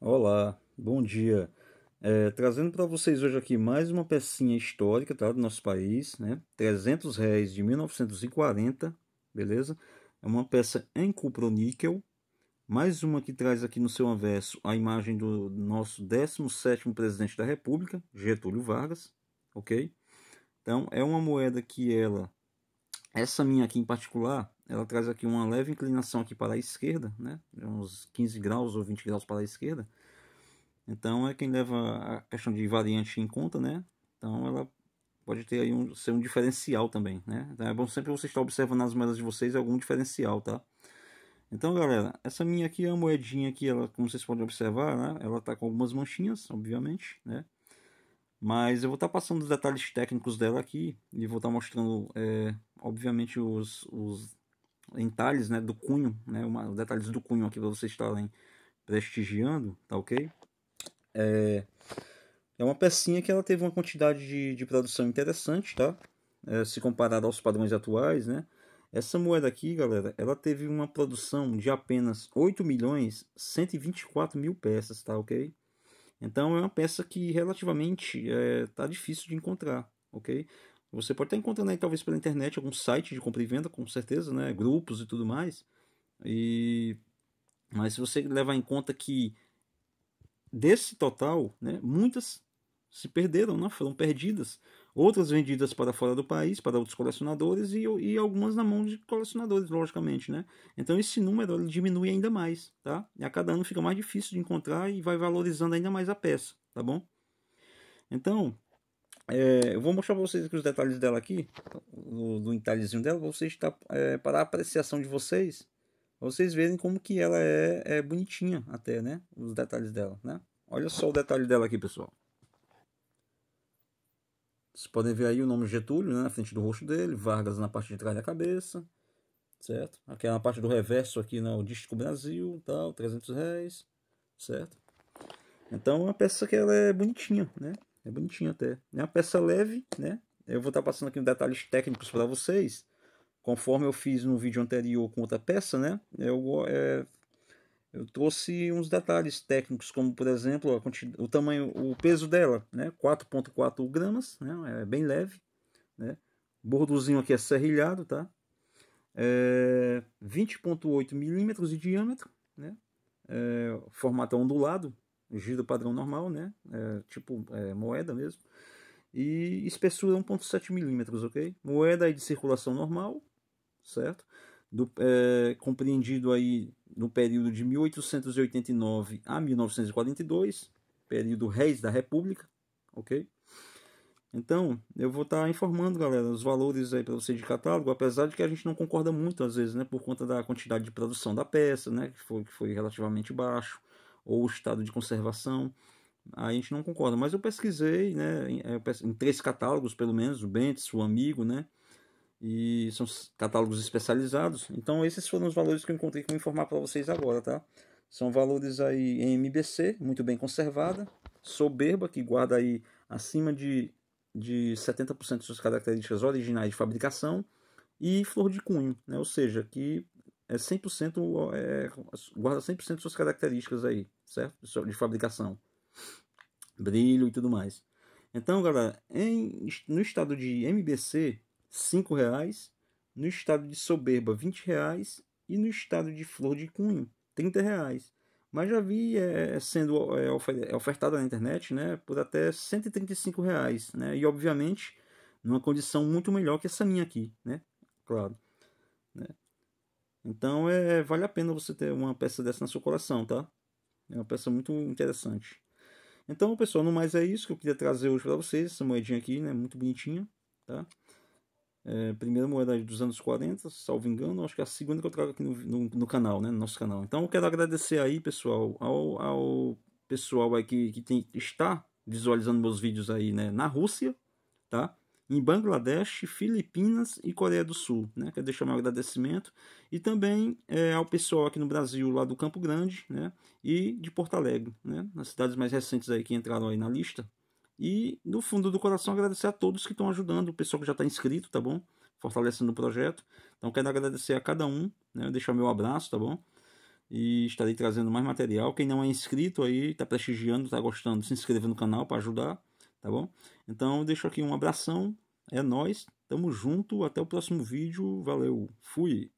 Olá, bom dia. É, trazendo para vocês hoje aqui mais uma pecinha histórica tá, do nosso país, né? 300 réis de 1940, beleza? É uma peça em cuproníquel. Mais uma que traz aqui no seu anverso a imagem do nosso 17º presidente da República, Getúlio Vargas, ok? Então, é uma moeda que ela... Essa minha aqui em particular, ela traz aqui uma leve inclinação aqui para a esquerda, né? É uns 15 graus ou 20 graus para a esquerda. Então é quem leva a questão de variante em conta, né? Então ela pode ter aí um, ser um diferencial também, né? Então é bom sempre você estar observando nas moedas de vocês é algum diferencial, tá? Então, galera, essa minha aqui é a moedinha aqui, ela, como vocês podem observar, né? Ela está com algumas manchinhas, obviamente, né? Mas eu vou estar tá passando os detalhes técnicos dela aqui e vou estar tá mostrando, é, obviamente, os, os entalhes né, do cunho, né, uma, os detalhes do cunho aqui para vocês estarem prestigiando, tá ok? É, é uma pecinha que ela teve uma quantidade de, de produção interessante, tá? É, se comparado aos padrões atuais, né? Essa moeda aqui, galera, ela teve uma produção de apenas 8 milhões 124 mil peças, tá ok? Então é uma peça que relativamente é, tá difícil de encontrar, ok? Você pode estar encontrando aí, talvez, pela internet, algum site de compra e venda, com certeza, né? Grupos e tudo mais. E... Mas se você levar em conta que desse total, né, muitas se perderam, né? foram perdidas. Outras vendidas para fora do país, para outros colecionadores e, e algumas na mão de colecionadores, logicamente, né? Então esse número ele diminui ainda mais, tá? E a cada ano fica mais difícil de encontrar e vai valorizando ainda mais a peça, tá bom? Então, é, eu vou mostrar para vocês aqui os detalhes dela aqui, do, do entalhezinho dela, para vocês tá, é, para a apreciação de vocês, vocês verem como que ela é, é bonitinha até, né? Os detalhes dela, né? Olha só o detalhe dela aqui, pessoal. Vocês podem ver aí o nome Getúlio né, na frente do rosto dele, Vargas na parte de trás da cabeça, certo? Aqui na é parte do reverso aqui, né, o Disco Brasil, tal, 300 réis, certo? Então é uma peça que ela é bonitinha, né? É bonitinho até. É né? uma peça leve, né? Eu vou estar passando aqui detalhes técnicos para vocês. Conforme eu fiz no vídeo anterior com outra peça, né? Eu, é, eu trouxe uns detalhes técnicos, como por exemplo o tamanho, o peso dela, né? 4.4 gramas, né? É bem leve, né? Bordozinho aqui é serrilhado, tá? É 20.8 milímetros de diâmetro, né? É, formato é ondulado, giro padrão normal, né? É, tipo é, moeda mesmo. E espessura 1,7 milímetros, ok? Moeda de circulação normal, certo? Do, é, compreendido aí no período de 1889 a 1942, período Reis da República, ok? Então, eu vou estar tá informando, galera, os valores aí para você de catálogo, apesar de que a gente não concorda muito às vezes, né, por conta da quantidade de produção da peça, né, que foi, que foi relativamente baixo ou o estado de conservação. A gente não concorda, mas eu pesquisei, né, em, é, três catálogos, pelo menos, o Bentes, o Amigo, né, e são catálogos especializados. Então, esses foram os valores que eu encontrei que eu vou informar para vocês agora, tá? São valores aí em MBC, muito bem conservada, soberba, que guarda aí acima de, de 70% de suas características originais de fabricação, e flor de cunho, né? ou seja, que é 100% é, guarda 100% suas características aí, certo? De fabricação, brilho e tudo mais. Então, galera, em, no estado de MBC, R$ reais, no estado de Soberba, R$ reais e no estado de Flor de Cunho, R$ reais. Mas já vi é, sendo é, é ofertada na internet, né, por até R$ reais, né? E obviamente numa condição muito melhor que essa minha aqui, né? Claro, né? Então é, vale a pena você ter uma peça dessa na seu coração, tá? É uma peça muito interessante. Então, pessoal, no mais é isso que eu queria trazer hoje para vocês. Essa moedinha aqui, né? Muito bonitinha, tá? É, primeira moeda dos anos 40, salvo engano. Acho que é a segunda que eu trago aqui no, no, no canal, né? No nosso canal. Então, eu quero agradecer aí, pessoal, ao, ao pessoal aí que, que tem, está visualizando meus vídeos aí, né? Na Rússia, tá? em Bangladesh, Filipinas e Coreia do Sul. Né? Quero deixar meu agradecimento e também é, ao pessoal aqui no Brasil, lá do Campo Grande né? e de Porto Alegre, né? nas cidades mais recentes aí que entraram aí na lista. E no fundo do coração agradecer a todos que estão ajudando, o pessoal que já está inscrito, tá bom? Fortalecendo o projeto. Então quero agradecer a cada um, né? deixar meu abraço, tá bom? E estarei trazendo mais material. Quem não é inscrito aí, está prestigiando, está gostando, se inscreva no canal para ajudar tá bom? Então deixo aqui um abração, é nós, tamo junto, até o próximo vídeo, valeu, fui!